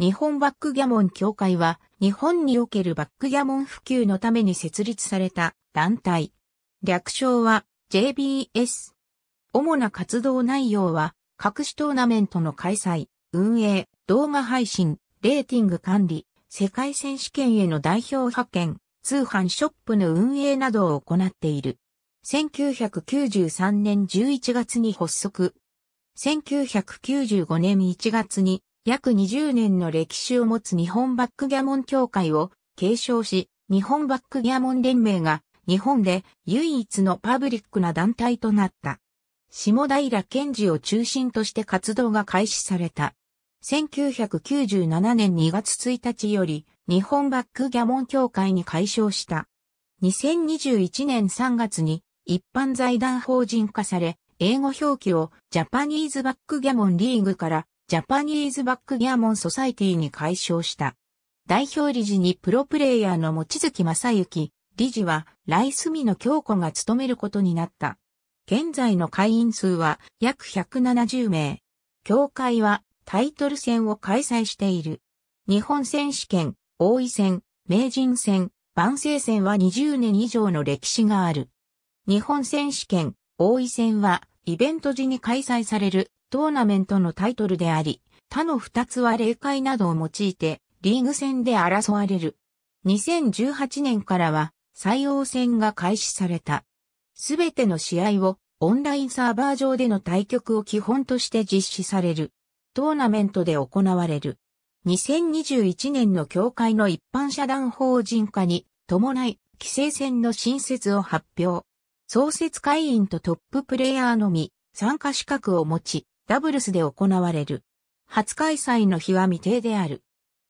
日本バックギャモン協会は、日本におけるバックギャモン普及のために設立された団体。略称は JBS。主な活動内容は、各種トーナメントの開催、運営、動画配信、レーティング管理、世界選手権への代表派遣、通販ショップの運営などを行っている。1993年11月に発足。1995年1月に約20年の歴史を持つ日本バックギャモン協会を継承し、日本バックギャモン連盟が日本で唯一のパブリックな団体となった。下平健二を中心として活動が開始された。1997年2月1日より日本バックギャモン協会に解消した。2021年3月に一般財団法人化され、英語表記をジャパニーズバックギャモンリーグからジャパニーズバックギャモンソサイティに改称した。代表理事にプロプレイヤーの持月正幸、理事はライスミの京子が務めることになった。現在の会員数は約170名。協会はタイトル戦を開催している。日本選手権、王位戦、名人戦、万世戦は20年以上の歴史がある。日本選手権、王位戦はイベント時に開催されるトーナメントのタイトルであり、他の二つは霊界などを用いてリーグ戦で争われる。2018年からは採用戦が開始された。すべての試合をオンラインサーバー上での対局を基本として実施される。トーナメントで行われる。2021年の協会の一般社団法人化に伴い、規制戦の新設を発表。創設会員とトッププレイヤーのみ参加資格を持ち、ダブルスで行われる。初開催の日は未定である。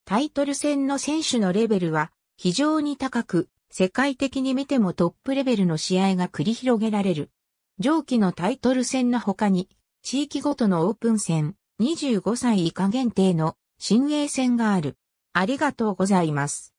タイトル戦の選手のレベルは非常に高く、世界的に見てもトップレベルの試合が繰り広げられる。上記のタイトル戦の他に、地域ごとのオープン戦、25歳以下限定の新鋭戦がある。ありがとうございます。